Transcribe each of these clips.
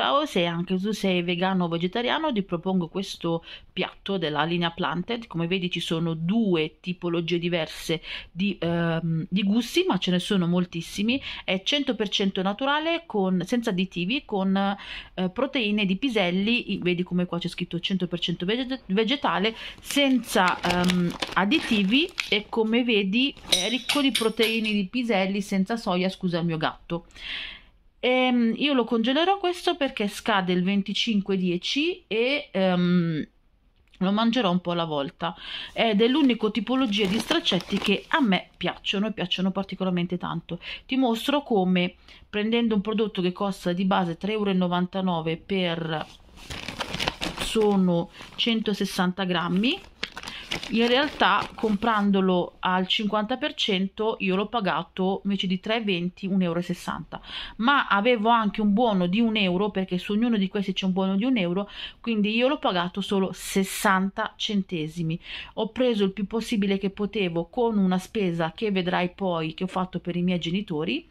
Ciao, se anche tu sei vegano o vegetariano ti propongo questo piatto della linea Planted. Come vedi ci sono due tipologie diverse di, ehm, di gusti, ma ce ne sono moltissimi. È 100% naturale, con, senza additivi, con eh, proteine di piselli, vedi come qua c'è scritto 100% veget vegetale, senza ehm, additivi e come vedi è ricco di proteine di piselli senza soia, scusa il mio gatto. E ehm, io lo congelerò questo perché scade il 25-10 e um, lo mangerò un po' alla volta ed è l'unico tipologia di straccetti che a me piacciono e piacciono particolarmente tanto ti mostro come prendendo un prodotto che costa di base 3,99 euro per sono 160 grammi in realtà comprandolo al 50% io l'ho pagato invece di 3,20 1,60 euro ma avevo anche un buono di 1 euro perché su ognuno di questi c'è un buono di 1 euro quindi io l'ho pagato solo 60 centesimi ho preso il più possibile che potevo con una spesa che vedrai poi che ho fatto per i miei genitori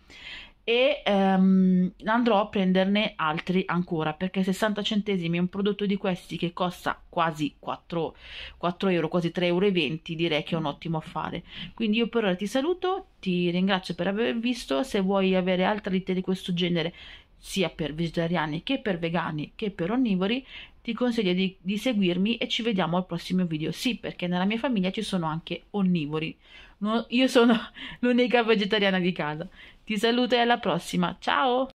e um, andrò a prenderne altri ancora perché 60 centesimi un prodotto di questi che costa quasi 4, 4 euro quasi 3,20 euro direi che è un ottimo affare quindi io per ora ti saluto ti ringrazio per aver visto se vuoi avere altre lite di questo genere sia per vegetariani che per vegani che per onnivori, ti consiglio di, di, seguirmi e ci vediamo al prossimo video. Sì, perché nella mia famiglia ci sono anche onnivori. No, io sono l'unica vegetariana di casa. Ti saluto e alla prossima. Ciao!